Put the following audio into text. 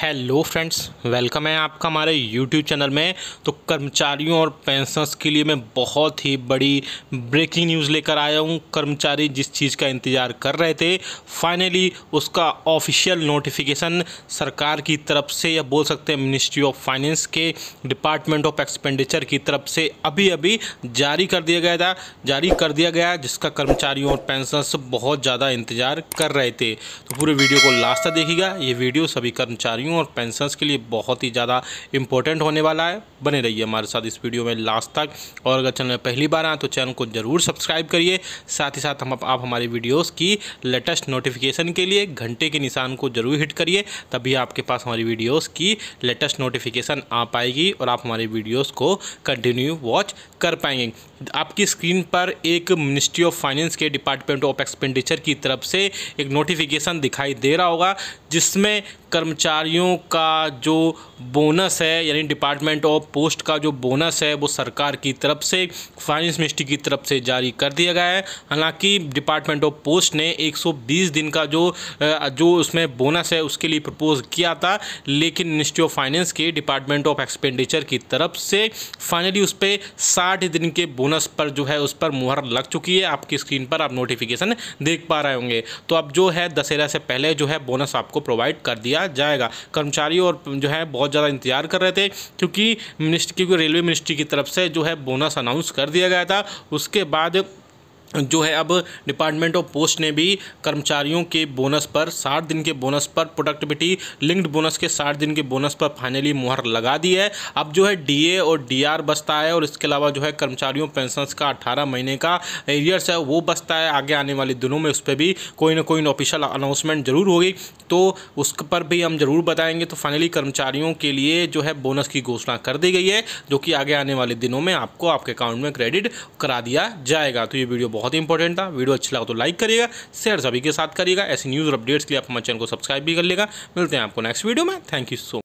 hello friends welcome है आपका हमारे यूट्यूब चैनल में तो कर्मचारियों और पेंशनर्स के लिए मैं बहुत ही बड़ी ब्रेकिंग न्यूज़ लेकर आया हूँ कर्मचारी जिस चीज़ का इंतज़ार कर रहे थे फाइनली उसका ऑफिशियल नोटिफिकेशन सरकार की तरफ से या बोल सकते हैं मिनिस्ट्री ऑफ फाइनेंस के डिपार्टमेंट ऑफ एक्सपेंडिचर की तरफ से अभी अभी जारी कर दिया गया था जारी कर दिया गया जिसका कर्मचारियों और पेंशनर्स बहुत ज़्यादा इंतज़ार कर रहे थे तो पूरे वीडियो को लास्ट तक देखिएगा ये वीडियो सभी कर्मचारियों कर्मचारियों और पेंशनर्स के लिए बहुत ही ज़्यादा इंपॉर्टेंट होने वाला है बने रहिए हमारे साथ इस वीडियो में लास्ट तक और अगर चैनल में पहली बार आए तो चैनल को ज़रूर सब्सक्राइब करिए साथ ही साथ हम आप हमारे वीडियोज़ की लेटेस्ट नोटिफिकेशन के लिए घंटे के निशान को ज़रूर हिट करिए तभी आपके पास हमारी वीडियोज़ की लेटेस्ट नोटिफिकेशन आ पाएगी और आप हमारे वीडियोज़ को कंटिन्यू वॉच कर पाएंगे आपकी स्क्रीन पर एक मिनिस्ट्री ऑफ फाइनेंस के डिपार्टमेंट ऑफ एक्सपेंडिचर की तरफ से एक नोटिफिकेशन दिखाई दे रहा होगा जिसमें कर्मचारियों का जो बोनस है यानी डिपार्टमेंट ऑफ पोस्ट का जो बोनस है वो सरकार की तरफ से फाइनेंस मिनिस्ट्री की तरफ से जारी कर दिया गया है हालांकि डिपार्टमेंट ऑफ पोस्ट ने 120 दिन का जो जो उसमें बोनस है उसके लिए प्रपोज किया था लेकिन मिनिस्ट्री ऑफ फाइनेंस के डिपार्टमेंट ऑफ एक्सपेंडिचर की तरफ से फाइनली उस पर साठ दिन के बोनस पर जो है उस पर मुहर लग चुकी है आपकी स्क्रीन पर आप नोटिफिकेशन देख पा रहे होंगे तो अब जो है दशहरा से पहले जो है बोनस आपको प्रोवाइड कर दिया दिया जाएगा कर्मचारी और जो है बहुत ज़्यादा इंतजार कर रहे थे क्योंकि मिनिस्ट्री क्योंकि रेलवे मिनिस्ट्री की तरफ से जो है बोनस अनाउंस कर दिया गया था उसके बाद जो है अब डिपार्टमेंट ऑफ पोस्ट ने भी कर्मचारियों के बोनस पर साठ दिन के बोनस पर प्रोडक्टिविटी लिंक्ड बोनस के साठ दिन के बोनस पर फाइनली मुहर लगा दी है अब जो है डीए और डीआर बसता है और इसके अलावा जो है कर्मचारियों पेंशनस का अट्ठारह महीने का एरियर्स है वो बचता है आगे आने वाले दिनों में उस पर भी कोई ना कोई ऑफिशियल अनाउंसमेंट जरूर होगी तो उस पर भी हम जरूर बताएंगे तो फाइनली कर्मचारियों के लिए जो है बोनस की घोषणा कर दी गई है जो कि आगे आने वाले दिनों में आपको आपके अकाउंट में क्रेडिट करा दिया जाएगा तो ये वीडियो बहुत ही इंपॉर्टेंट था वीडियो अच्छा लगा तो लाइक करिएगा शेयर सभी के साथ करिएगा ऐसी न्यूज़ और अपडेट्स के लिए आप हमारे चैनल को सब्सक्राइब भी कर लेगा मिलते हैं आपको नेक्स्ट वीडियो में थैंक यू सो